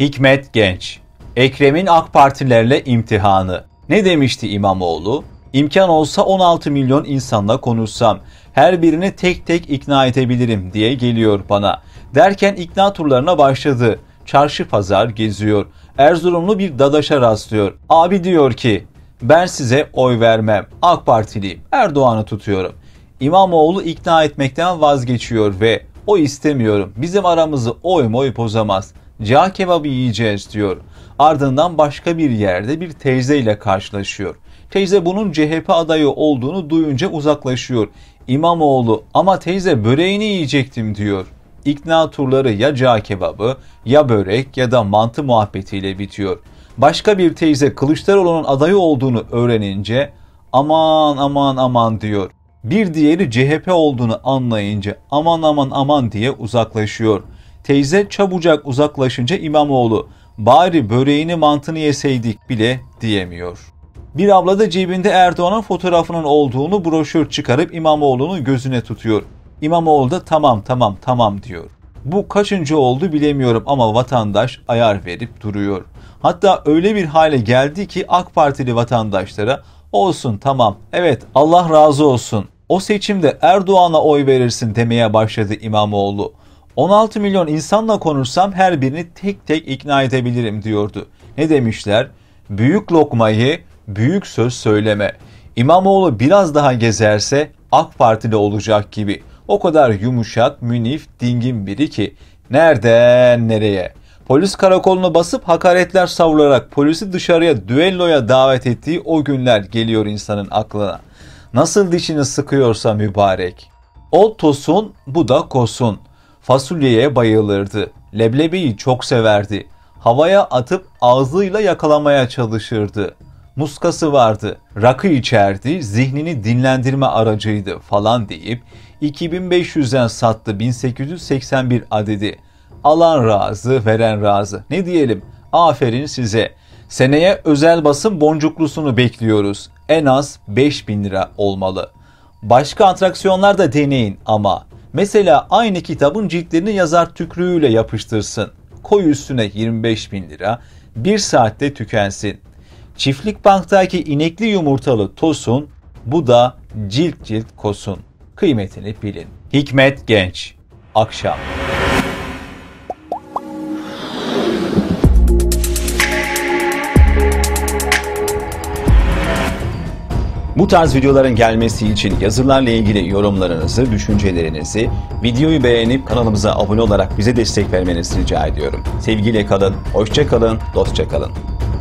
Hikmet Genç Ekrem'in AK Partilerle imtihanı. Ne demişti İmamoğlu? İmkan olsa 16 milyon insanla konuşsam, her birini tek tek ikna edebilirim diye geliyor bana. Derken ikna turlarına başladı. Çarşı pazar geziyor. Erzurumlu bir dadaşa rastlıyor. Abi diyor ki, ben size oy vermem. AK Partiliyim. Erdoğan'ı tutuyorum. İmamoğlu ikna etmekten vazgeçiyor ve o istemiyorum. Bizim aramızı oy moy bozamaz cağ kebabı yiyeceğiz diyor. Ardından başka bir yerde bir teyze ile karşılaşıyor. Teyze bunun CHP adayı olduğunu duyunca uzaklaşıyor. İmamoğlu ama teyze böreğini yiyecektim diyor. İkna turları ya cağ kebabı ya börek ya da mantı muhabbetiyle bitiyor. Başka bir teyze Kılıçdaroğlu'nun adayı olduğunu öğrenince aman aman aman diyor. Bir diğeri CHP olduğunu anlayınca aman aman aman diye uzaklaşıyor. Teyze çabucak uzaklaşınca İmamoğlu bari böreğini mantını yeseydik bile diyemiyor. Bir abla da cebinde Erdoğan'ın fotoğrafının olduğunu broşür çıkarıp İmamoğlu'nun gözüne tutuyor. İmamoğlu da tamam tamam tamam diyor. Bu kaçıncı oldu bilemiyorum ama vatandaş ayar verip duruyor. Hatta öyle bir hale geldi ki AK Partili vatandaşlara olsun tamam evet Allah razı olsun o seçimde Erdoğan'a oy verirsin demeye başladı İmamoğlu. 16 milyon insanla konuşsam her birini tek tek ikna edebilirim diyordu. Ne demişler? Büyük lokmayı büyük söz söyleme. İmamoğlu biraz daha gezerse AK Partili olacak gibi. O kadar yumuşak, münif, dingin biri ki. Nereden nereye? Polis karakolunu basıp hakaretler savurarak polisi dışarıya düelloya davet ettiği o günler geliyor insanın aklına. Nasıl dişini sıkıyorsa mübarek. O tosun, bu da kosun.'' fasulyeye bayılırdı. Leblebiyi çok severdi. Havaya atıp ağzıyla yakalamaya çalışırdı. Muskası vardı, rakı içerdi, zihnini dinlendirme aracıydı falan deyip 2500'den sattı 1881 adedi. Alan razı, veren razı. Ne diyelim? Aferin size. Seneye özel basın boncuklusunu bekliyoruz. En az 5000 lira olmalı. Başka atraksiyonlar da deneyin ama Mesela aynı kitabın ciltlerini yazar tükrüğüyle yapıştırsın. Koy üstüne 25 bin lira. Bir saatte tükensin. Çiftlik banktaki inekli yumurtalı tosun, bu da cilt cilt kosun. Kıymetini bilin. Hikmet Genç Akşam Bu tarz videoların gelmesi için yazılarla ilgili yorumlarınızı, düşüncelerinizi, videoyu beğenip kanalımıza abone olarak bize destek vermenizi rica ediyorum. Sevgiyle kalın, hoşça kalın, dostça kalın.